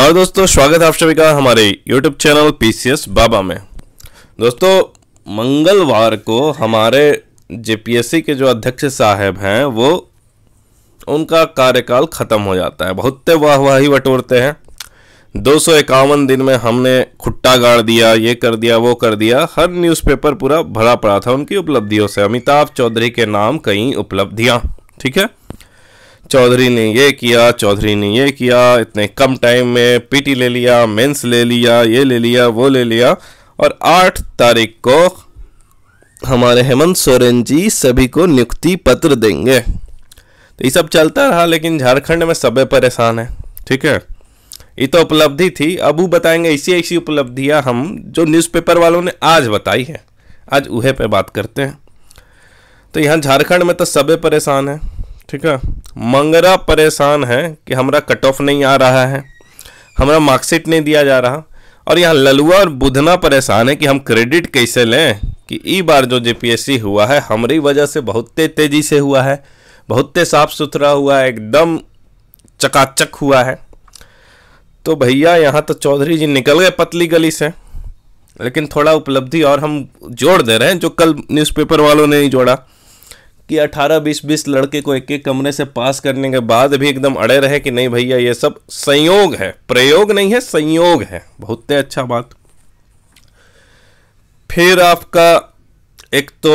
और दोस्तों स्वागत है आप सभी का हमारे YouTube चैनल पीसीएस बाबा में दोस्तों मंगलवार को हमारे जे के जो अध्यक्ष साहब हैं वो उनका कार्यकाल ख़त्म हो जाता है बहुत वाह वाह ही बटोरते हैं दो सौ इक्यावन दिन में हमने खुट्टा गाड़ दिया ये कर दिया वो कर दिया हर न्यूज़पेपर पूरा भरा पड़ा था उनकी उपलब्धियों से अमिताभ चौधरी के नाम कई उपलब्धियाँ ठीक है चौधरी ने ये किया चौधरी ने ये किया इतने कम टाइम में पीटी ले लिया मेंस ले लिया ये ले लिया वो ले लिया और आठ तारीख को हमारे हेमंत सोरेन जी सभी को नियुक्ति पत्र देंगे तो ये सब चलता रहा लेकिन झारखंड में सभी परेशान है ठीक है ये तो उपलब्धि थी अब वो बताएंगे ऐसी ऐसी उपलब्धियाँ हम जो न्यूज़पेपर वालों ने आज बताई है आज उहे पे बात करते हैं तो यहाँ झारखंड में तो सभी परेशान है ठीक है मंगरा परेशान है कि हमारा कट ऑफ नहीं आ रहा है हमारा मार्कशीट नहीं दिया जा रहा और यहाँ ललुआ और बुधना परेशान है कि हम क्रेडिट कैसे लें कि ई बार जो जेपीएससी हुआ है हमारी वजह से बहुत तेज़ी से हुआ है बहुत साफ सुथरा हुआ है एकदम चकाचक हुआ है तो भैया यहाँ तो चौधरी जी निकल गए पतली गली से लेकिन थोड़ा उपलब्धि और हम जोड़ दे रहे हैं जो कल न्यूज़पेपर वालों ने नहीं जोड़ा कि 18 बीस बीस लड़के को एक एक कमरे से पास करने के बाद भी एकदम अड़े रहे कि नहीं भैया ये सब संयोग है प्रयोग नहीं है संयोग है बहुत ही अच्छा बात फिर आपका एक तो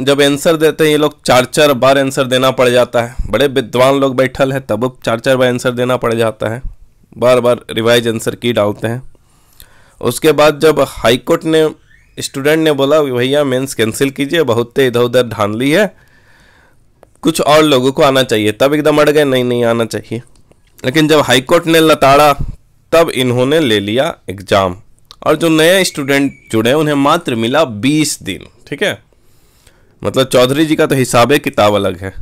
जब आंसर देते हैं ये लोग चार चार बार आंसर देना पड़ जाता है बड़े विद्वान लोग बैठल है तब चार चार बार आंसर देना पड़ जाता है बार बार रिवाइज आंसर की डालते हैं उसके बाद जब हाईकोर्ट ने स्टूडेंट ने बोला भैया मेंस कैंसिल कीजिए बहुत इधर उधर ढान ली है कुछ और लोगों को आना चाहिए तब एकदम अड़ गए नहीं नहीं आना चाहिए लेकिन जब हाईकोर्ट ने लताड़ा तब इन्होंने ले लिया एग्ज़ाम और जो नए स्टूडेंट जुड़े उन्हें मात्र मिला बीस दिन ठीक है मतलब चौधरी जी का तो हिसाब किताब अलग है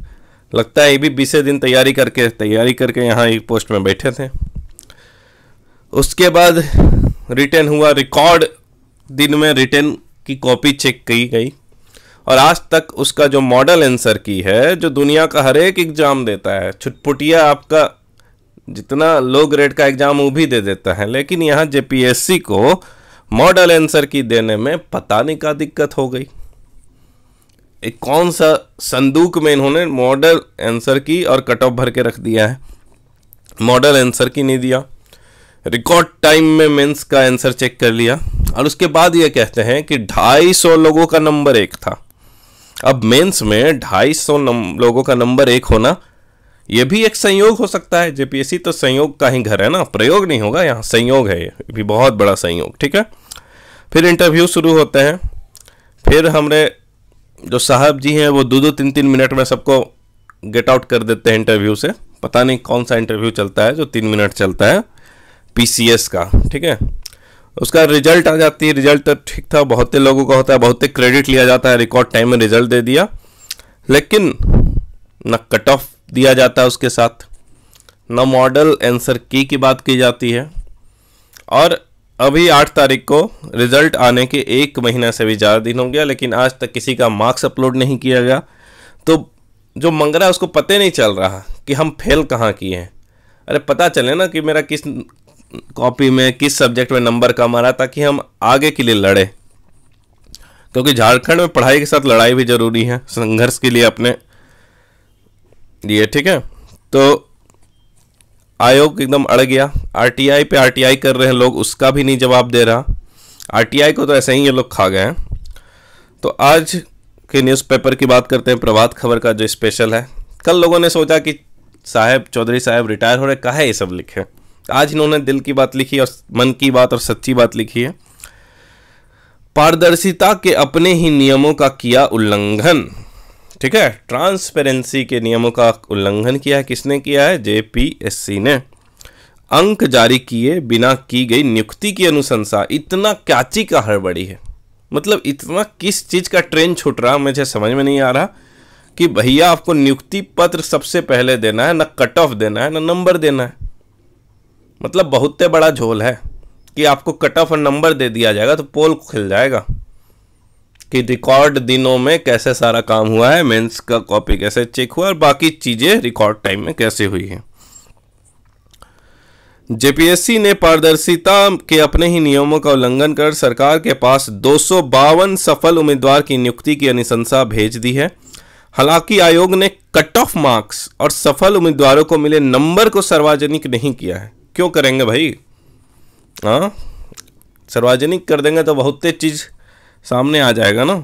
लगता है ये भी बीसें दिन तैयारी करके तैयारी करके यहाँ एक पोस्ट में बैठे थे उसके बाद रिटर्न हुआ रिकॉर्ड दिन में रिटर्न की कॉपी चेक की गई और आज तक उसका जो मॉडल आंसर की है जो दुनिया का हर एक एग्ज़ाम देता है छुटपुटिया आपका जितना लो ग्रेड का एग्ज़ाम वो भी दे देता है लेकिन यहाँ जे को मॉडल आंसर की देने में पता नहीं क्या दिक्कत हो गई एक कौन सा संदूक में इन्होंने मॉडल आंसर की और कट ऑफ भर के रख दिया है मॉडल आंसर की नहीं दिया रिकॉर्ड टाइम में मेंस का आंसर चेक कर लिया और उसके बाद ये कहते हैं कि 250 लोगों का नंबर एक था अब मेंस में ढाई सौ लोगों का नंबर एक होना यह भी एक संयोग हो सकता है जेपीएससी तो संयोग का ही घर है ना प्रयोग नहीं होगा यहाँ संयोग है ये भी बहुत बड़ा संयोग ठीक है फिर इंटरव्यू शुरू होते हैं फिर हमारे जो साहब जी हैं वो दो दो तीन तीन मिनट में सबको गेट आउट कर देते हैं इंटरव्यू से पता नहीं कौन सा इंटरव्यू चलता है जो तीन मिनट चलता है पीसीएस का ठीक है उसका रिजल्ट आ जाती है रिजल्ट तो ठीक था बहुत लोगों का होता है बहुत क्रेडिट लिया जाता है रिकॉर्ड टाइम में रिजल्ट दे दिया लेकिन न कट ऑफ दिया जाता है उसके साथ न मॉडल आंसर की की बात की जाती है और अभी आठ तारीख को रिजल्ट आने के एक महीना से भी ज़्यादा दिन हो गया लेकिन आज तक किसी का मार्क्स अपलोड नहीं किया गया तो जो मंग रहा है उसको पता नहीं चल रहा कि हम फेल कहाँ किए हैं अरे पता चले ना कि मेरा किस कॉपी में किस सब्जेक्ट में नंबर कम आ रहा ताकि हम आगे के लिए लड़े क्योंकि झारखंड में पढ़ाई के साथ लड़ाई भी ज़रूरी है संघर्ष के लिए अपने लिए ठीक है तो आयोग एकदम अड़ गया आरटीआई पे आरटीआई कर रहे हैं लोग उसका भी नहीं जवाब दे रहा आरटीआई को तो ऐसे ही ये लोग खा गए हैं तो आज के न्यूज़पेपर की बात करते हैं प्रभात खबर का जो स्पेशल है कल लोगों ने सोचा कि साहेब चौधरी साहब रिटायर हो रहे कहा ये सब लिखे आज इन्होंने दिल की बात लिखी और मन की बात और सच्ची बात लिखी है पारदर्शिता के अपने ही नियमों का किया उल्लंघन ठीक है ट्रांसपेरेंसी के नियमों का उल्लंघन किया है किसने किया है जेपीएससी ने अंक जारी किए बिना की गई नियुक्ति की अनुशंसा इतना क्याची का हड़बड़ी है मतलब इतना किस चीज़ का ट्रेन छूट रहा मुझे समझ में नहीं आ रहा कि भैया आपको नियुक्ति पत्र सबसे पहले देना है ना कट ऑफ देना है ना नंबर देना है मतलब बहुत बड़ा झोल है कि आपको कट ऑफ नंबर दे दिया जाएगा तो पोल खिल जाएगा कि रिकॉर्ड दिनों में कैसे सारा काम हुआ है मेंस का कॉपी कैसे चेक हुआ और बाकी चीज़ें रिकॉर्ड टाइम में कैसे हुई है जेपीएससी ने पारदर्शिता के अपने ही नियमों का उल्लंघन कर सरकार के पास दो सफल उम्मीदवार की नियुक्ति की अनुशंसा भेज दी है हालांकि आयोग ने कट ऑफ मार्क्स और सफल उम्मीदवारों को मिले नंबर को सार्वजनिक नहीं किया है क्यों करेंगे भाई हाँ सार्वजनिक कर देंगे तो बहुत तेज चीज़ सामने आ जाएगा ना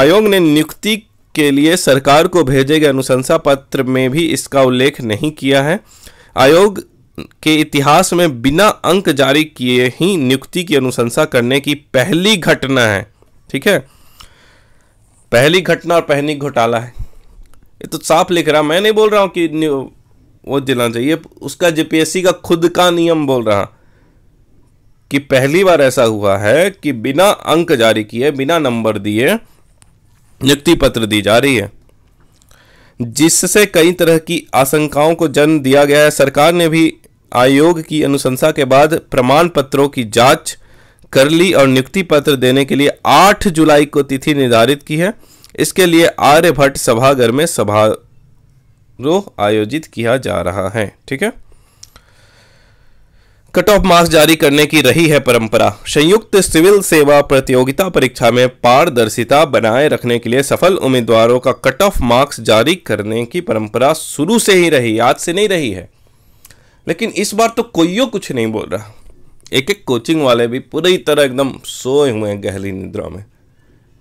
आयोग ने नियुक्ति के लिए सरकार को भेजे गए अनुशंसा पत्र में भी इसका उल्लेख नहीं किया है आयोग के इतिहास में बिना अंक जारी किए ही नियुक्ति की अनुशंसा करने की पहली घटना है ठीक है पहली घटना और पहली घोटाला है ये तो साफ लिख रहा मैं नहीं बोल रहा हूं कि वो दिलाना चाहिए उसका जेपीएससी का खुद का नियम बोल रहा कि पहली बार ऐसा हुआ है कि बिना अंक जारी किए बिना नंबर दिए नियुक्ति पत्र दी जा रही है जिससे कई तरह की आशंकाओं को जन्म दिया गया है सरकार ने भी आयोग की अनुशंसा के बाद प्रमाण पत्रों की जांच कर ली और नियुक्ति पत्र देने के लिए 8 जुलाई को तिथि निर्धारित की है इसके लिए आर्यभट्ट सभागार में सभा रोह आयोजित किया जा रहा है ठीक है कट ऑफ मार्क्स जारी करने की रही है परंपरा संयुक्त सिविल सेवा प्रतियोगिता परीक्षा में पारदर्शिता बनाए रखने के लिए सफल उम्मीदवारों का कट ऑफ मार्क्स जारी करने की परंपरा शुरू से ही रही आज से नहीं रही है लेकिन इस बार तो कोई कुछ नहीं बोल रहा एक एक कोचिंग वाले भी पूरी तरह एकदम सोए हुए हैं गहरी निद्रा में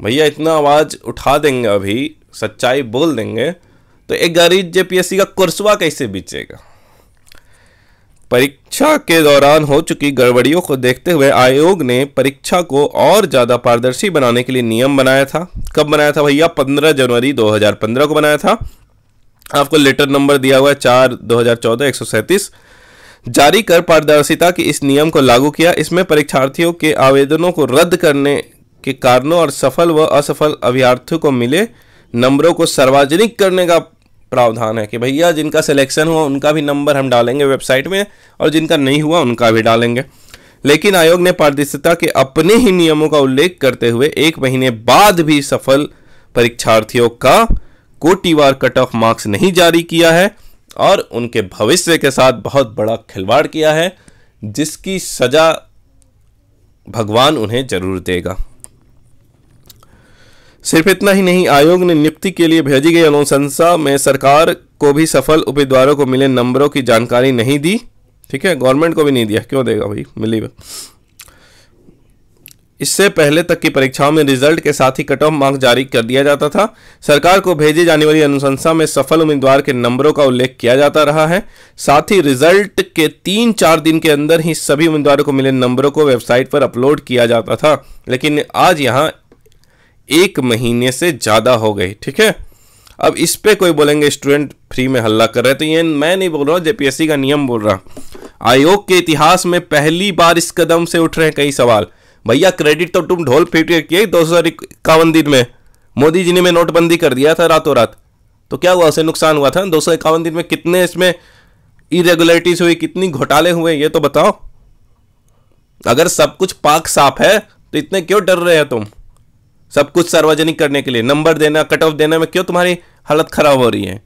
भैया इतना आवाज़ उठा देंगे अभी सच्चाई बोल देंगे तो एक गरीब जेपीएससी का कुर्सवा कैसे बीचेगा परीक्षा के दौरान हो चुकी गड़बड़ियों को देखते हुए आयोग ने परीक्षा को और ज़्यादा पारदर्शी बनाने के लिए नियम बनाया था कब बनाया था भैया 15 जनवरी 2015 को बनाया था आपको लेटर नंबर दिया हुआ है चार दो जारी कर पारदर्शिता के इस नियम को लागू किया इसमें परीक्षार्थियों के आवेदनों को रद्द करने के कारणों और सफल व असफल अभ्यार्थियों को मिले नंबरों को सार्वजनिक करने का प्रावधान है कि भैया जिनका सिलेक्शन हुआ उनका भी नंबर हम डालेंगे वेबसाइट में और जिनका नहीं हुआ उनका भी डालेंगे लेकिन आयोग ने पारदर्शिता के अपने ही नियमों का उल्लेख करते हुए एक महीने बाद भी सफल परीक्षार्थियों का कोटिवार कट ऑफ मार्क्स नहीं जारी किया है और उनके भविष्य के साथ बहुत बड़ा खिलवाड़ किया है जिसकी सजा भगवान उन्हें जरूर देगा सिर्फ इतना ही नहीं आयोग ने नियुक्ति के लिए भेजी गई अनुशंसा में सरकार को भी सफल उम्मीदवारों को मिले नंबरों की जानकारी नहीं दी ठीक है गवर्नमेंट को भी नहीं दिया क्यों देगा भाई मिली इससे पहले तक की परीक्षाओं में रिजल्ट के साथ ही कट ऑफ मार्क्स जारी कर दिया जाता था सरकार को भेजी जाने वाली अनुशंसा में सफल उम्मीदवार के नंबरों का उल्लेख किया जाता रहा है साथ ही रिजल्ट के तीन चार दिन के अंदर ही सभी उम्मीदवारों को मिले नंबरों को वेबसाइट पर अपलोड किया जाता था लेकिन आज यहाँ एक महीने से ज़्यादा हो गई ठीक है अब इस पर कोई बोलेंगे स्टूडेंट फ्री में हल्ला कर रहे तो ये मैं नहीं बोल रहा हूँ जेपीएससी का नियम बोल रहा आयोग के इतिहास में पहली बार इस कदम से उठ रहे हैं कई सवाल भैया क्रेडिट तो तुम ढोल फिट किए दो हजार इक्यावन दिन में मोदी जी ने में नोटबंदी कर दिया था रातों रात तो क्या हुआ उसे नुकसान हुआ था दो सौ इक्यावन दिन में कितने इसमें इरेगुलरिटीज हुई कितनी घोटाले हुए ये तो बताओ अगर सब कुछ पाक साफ है तो इतने क्यों डर रहे हैं तुम सब कुछ सार्वजनिक करने के लिए नंबर देना कट ऑफ देने में क्यों तुम्हारी हालत खराब हो रही है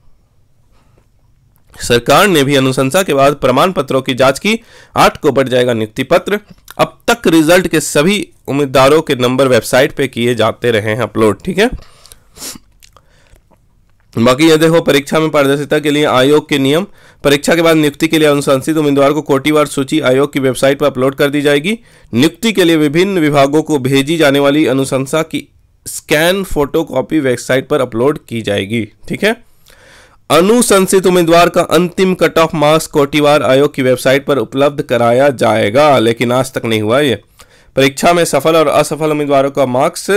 सरकार ने भी अनुशंसा के बाद प्रमाण पत्रों की जांच की आठ को बढ़ जाएगा नियुक्ति पत्र अब तक रिजल्ट के सभी उम्मीदवारों के नंबर वेबसाइट पे किए जाते रहे हैं अपलोड ठीक है बाकी यह देखो परीक्षा में पारदर्शिता के लिए आयोग के नियम परीक्षा के बाद नियुक्ति के लिए अनुशंसित उम्मीदवार को कोटिवार सूची आयोग की वेबसाइट पर अपलोड कर दी जाएगी नियुक्ति के लिए विभिन्न विभागों को भेजी जाने वाली अनुशंसा की स्कैन फोटोकॉपी वेबसाइट पर अपलोड की जाएगी ठीक है अनुशंसित उम्मीदवार का अंतिम कट ऑफ मार्क्स कोटिवार आयोग की वेबसाइट पर उपलब्ध कराया जाएगा लेकिन आज तक नहीं हुआ ये परीक्षा में सफल और असफल उम्मीदवारों का मार्क्स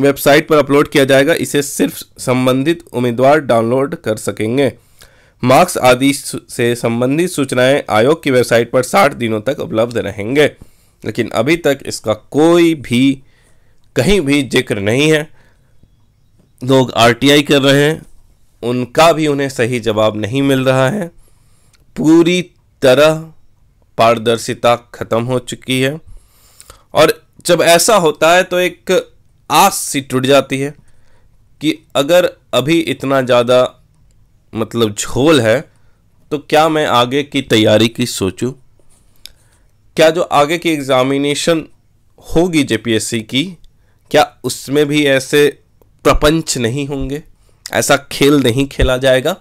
वेबसाइट पर अपलोड किया जाएगा इसे सिर्फ संबंधित उम्मीदवार डाउनलोड कर सकेंगे मार्क्स आदि से संबंधित सूचनाएं आयोग की वेबसाइट पर 60 दिनों तक उपलब्ध रहेंगे लेकिन अभी तक इसका कोई भी कहीं भी जिक्र नहीं है लोग आरटीआई कर रहे हैं उनका भी उन्हें सही जवाब नहीं मिल रहा है पूरी तरह पारदर्शिता खत्म हो चुकी है और जब ऐसा होता है तो एक आस सी टूट जाती है कि अगर अभी इतना ज़्यादा मतलब झोल है तो क्या मैं आगे की तैयारी की सोचूं क्या जो आगे की एग्ज़ामिनेशन होगी जेपीएससी की क्या उसमें भी ऐसे प्रपंच नहीं होंगे ऐसा खेल नहीं खेला जाएगा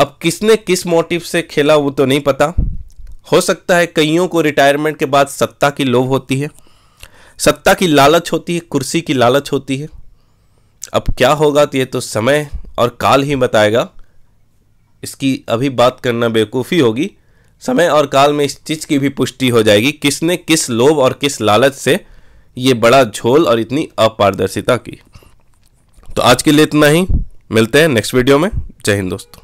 अब किसने किस मोटिव से खेला वो तो नहीं पता हो सकता है कईयों को रिटायरमेंट के बाद सत्ता की लोभ होती है सत्ता की लालच होती है कुर्सी की लालच होती है अब क्या होगा तो ये तो समय और काल ही बताएगा इसकी अभी बात करना बेवकूफ़ी होगी समय और काल में इस चीज़ की भी पुष्टि हो जाएगी किसने किस लोभ और किस लालच से ये बड़ा झोल और इतनी अपारदर्शिता की तो आज के लिए इतना ही मिलते हैं नेक्स्ट वीडियो में जय हिंद दोस्तों